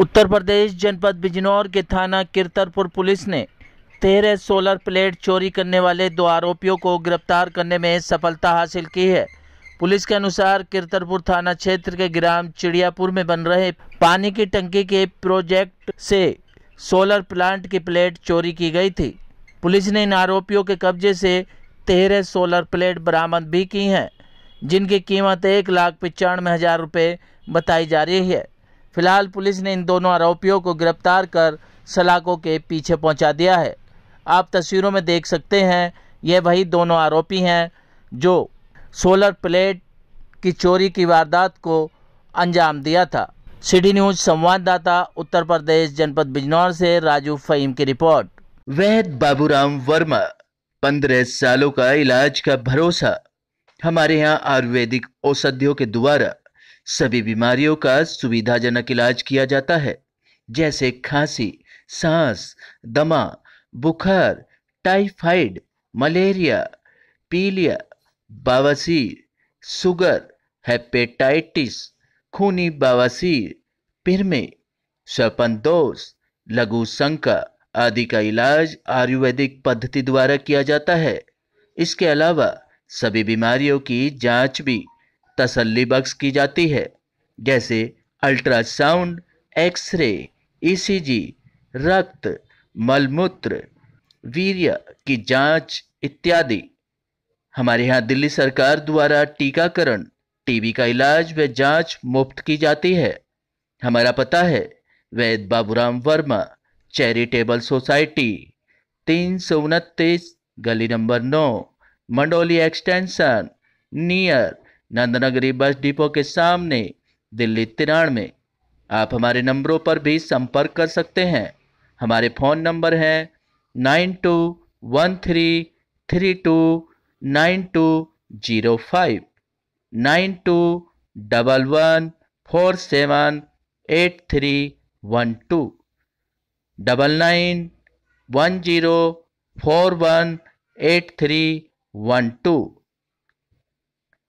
उत्तर प्रदेश जनपद बिजनौर के थाना किरतरपुर पुलिस ने तेरह सोलर प्लेट चोरी करने वाले दो आरोपियों को गिरफ्तार करने में सफलता हासिल की है पुलिस के अनुसार किरतरपुर थाना क्षेत्र के ग्राम चिड़ियापुर में बन रहे पानी की टंकी के प्रोजेक्ट से सोलर प्लांट की प्लेट चोरी की गई थी पुलिस ने इन आरोपियों के कब्जे से तेरह सोलर प्लेट बरामद भी की हैं जिनकी कीमत एक लाख पचानवे हज़ार रुपये बताई जा रही है फिलहाल पुलिस ने इन दोनों आरोपियों को गिरफ्तार कर सलाखों के पीछे पहुंचा दिया है आप तस्वीरों में देख सकते हैं ये वही दोनों आरोपी हैं जो सोलर प्लेट की चोरी की वारदात को अंजाम दिया था सिटी न्यूज संवाददाता उत्तर प्रदेश जनपद बिजनौर से राजू फहीम की रिपोर्ट वैद बाबूराम वर्मा पंद्रह सालों का इलाज का भरोसा हमारे यहाँ आयुर्वेदिक औषधियों के द्वारा सभी बीमारियों का सुविधाजनक इलाज किया जाता है जैसे खांसी सांस दमा बुखार टाइफाइड मलेरिया पीलिया बवासीर सुगर हेपेटाइटिस खूनी बवासीर पिरमे दोष लघु शंका आदि का इलाज आयुर्वेदिक पद्धति द्वारा किया जाता है इसके अलावा सभी बीमारियों की जांच भी तसल्ली बख्श की जाती है जैसे अल्ट्रासाउंड एक्सरे ईसीजी रक्त मलमूत्र वीर्य की जांच इत्यादि हमारे यहाँ दिल्ली सरकार द्वारा टीकाकरण टीबी का इलाज व जांच मुफ्त की जाती है हमारा पता है वैद बाबूराम वर्मा चैरिटेबल सोसाइटी तीन सौ उनतीस गली नंबर नौ Mandoli extension near Nandnagari bus depot के सामने दिल्ली तिरान में आप हमारे नंबरों पर भी संपर्क कर सकते हैं हमारे फ़ोन नंबर हैं nine two one three three two nine two zero five nine two double one four seven eight three one two double nine one zero four one eight three one to